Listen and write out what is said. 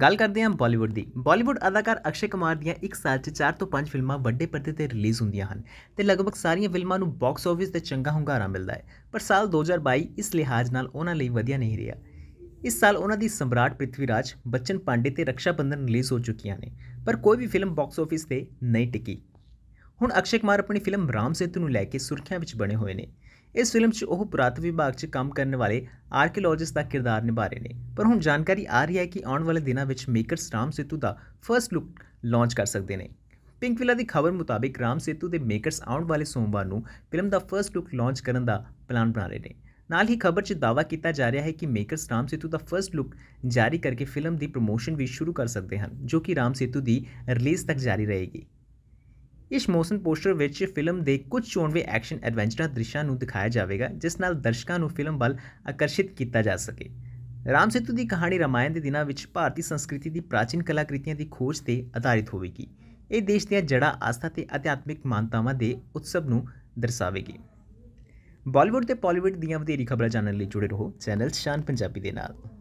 ਗੱਲ ਕਰਦੇ ਹਾਂ ਬਾਲੀਵੁੱਡ ਦੀ ਬਾਲੀਵੁੱਡ ਅਦਾਕਾਰ ਅਕਸ਼ੇ ਕੁਮਾਰ ਦੀਆਂ ਇੱਕ ਸਾਲ 'ਚ 4 ਤੋਂ 5 ਫਿਲਮਾਂ ਵੱਡੇ ਪਰਦੇ ਤੇ ਰਿਲੀਜ਼ ਹੁੰਦੀਆਂ ਹਨ ਤੇ ਲਗਭਗ ਸਾਰੀਆਂ ਫਿਲਮਾਂ ਨੂੰ ਬਾਕਸ ਆਫਿਸ ਤੇ ਚੰਗਾ ਹੁੰਗਾਰਾ ਮਿਲਦਾ ਹੈ ਪਰ ਸਾਲ 2022 ਇਸ ਲਿਹਾਜ਼ ਨਾਲ ਉਹਨਾਂ ਲਈ ਵਧੀਆ ਨਹੀਂ ਰਿਹਾ ਇਸ ਸਾਲ ਉਹਨਾਂ ਦੀ ਸਮਰਾਟ ਪ੍ਰਿਥਵੀਰਾਜ ਬੱਚਨ ਪਾਂਡੇ ਤੇ ਰਕਸ਼ਾ ਬੰਧਨ ਰਿਲੀਜ਼ ਹੋ ਚੁੱਕੀਆਂ ਨੇ ਪਰ ਕੋਈ ਵੀ ਫਿਲਮ ਬਾਕਸ ਆਫਿਸ ਤੇ ਨਹੀਂ ਟਿਕੀ ਹੁਣ ਅਕਸ਼ੇ ਕੁਮਾਰ ਆਪਣੀ ਫਿਲਮ ਰਾਮ ਸੇਤੂ ਨੂੰ ਲੈ ਕੇ ਸੁਰਖੀਆਂ ਵਿੱਚ ਬਣੇ ਹੋਏ ਨੇ ਇਸ ਫਿਲਮ 'ਚ ਉਹ ਪੁਰਾਤਨ ਵਿਭਾਗ 'ਚ ਕੰਮ ਕਰਨ ਵਾਲੇ ਆਰਕੀਓਲੋਜਿਸਟ ਦਾ ਕਿਰਦਾਰ ਨਿਭਾ ਰਹੇ ਨੇ ਪਰ ਹੁਣ ਜਾਣਕਾਰੀ ਆ ਰਹੀ ਹੈ ਕਿ ਆਉਣ ਵਾਲੇ ਦਿਨਾਂ ਵਿੱਚ ਮੇਕਰਸ ਰਾਮ ਸੇਤੂ ਦਾ ਫਰਸਟ ਲੁੱਕ ਲਾਂਚ ਕਰ ਸਕਦੇ ਨੇ ਪਿੰਕ ਵਿਲਾ ਦੀ ਖਬਰ ਮੁਤਾਬਿਕ ਰਾਮ ਸੇਤੂ ਦੇ ਮੇਕਰਸ ਆਉਣ ਵਾਲੇ ਸੋਮਵਾਰ ਨੂੰ ਫਿਲਮ ਦਾ ਫਰਸਟ ਲੁੱਕ ਲਾਂਚ ਕਰਨ ਦਾ ਪਲਾਨ ਬਣਾ ਰਹੇ ਨੇ ਨਾਲ ਹੀ ਖਬਰ 'ਚ ਦਾਵਾ ਕੀਤਾ ਜਾ ਰਿਹਾ ਹੈ ਕਿ ਮੇਕਰਸ ਰਾਮ ਸੇਤੂ ਦਾ ਫਰਸਟ ਲੁੱਕ ਜਾਰੀ ਕਰਕੇ ਫਿਲਮ ਦੀ ਪ੍ਰੋਮੋਸ਼ਨ ਵੀ ਸ਼ੁਰੂ ਕਰ ਸਕਦੇ ਹਨ ਜੋ ਕਿ ਰਾਮ ਸੇਤੂ ਦੀ ਰਿਲੀਜ਼ ਤੱਕ ਜਾਰੀ ਰਹੇਗੀ ਇਸ ਮੋਸ਼ਨ ਪੋਸਟਰ ਵਿੱਚ ਫਿਲਮ ਦੇ ਕੁਝ ਚੋਣਵੇਂ ਐਕਸ਼ਨ ਐਡਵੈਂਚਰ ਦ੍ਰਿਸ਼ਾਂ ਨੂੰ ਦਿਖਾਇਆ ਜਾਵੇਗਾ ਜਿਸ ਨਾਲ ਦਰਸ਼ਕਾਂ ਨੂੰ ਫਿਲਮ ਵੱਲ ਆਕਰਸ਼ਿਤ ਕੀਤਾ ਜਾ ਸਕੇ ਰਾਮ ਸੇਤੂ ਦੀ ਕਹਾਣੀ ਰਮਾਇਣ ਦੇ ਦਿਨਾਂ ਵਿੱਚ ਭਾਰਤੀ ਸੰਸਕ੍ਰਿਤੀ ਦੀ ਪ੍ਰਾਚੀਨ ਕਲਾਕ੍ਰਿਤੀਆਂ ਦੀ ਖੋਜ ਤੇ ਆਧਾਰਿਤ ਹੋਵੇਗੀ ਇਹ ਦੇਸ਼ ਦੀਆਂ ਜੜਾ ਆਸਥਾ ਤੇ ਅਧਿਆਤਮਿਕ ਮਾਨਤਾਵਾਂ ਦੇ ਉਤਸਵ ਨੂੰ ਦਰਸਾਵੇਗੀ ਬਾਲੀਵੁੱਡ ਤੇ ਪਾਲੀਵੁੱਡ ਦੀਆਂ ਵਧੇਰੀ ਖਬਰਾਂ ਜਾਣਨ ਲਈ ਜੁੜੇ ਰਹੋ ਚੈਨਲ ਸ਼ਾਨ ਪੰਜਾਬੀ ਦੇ ਨਾਲ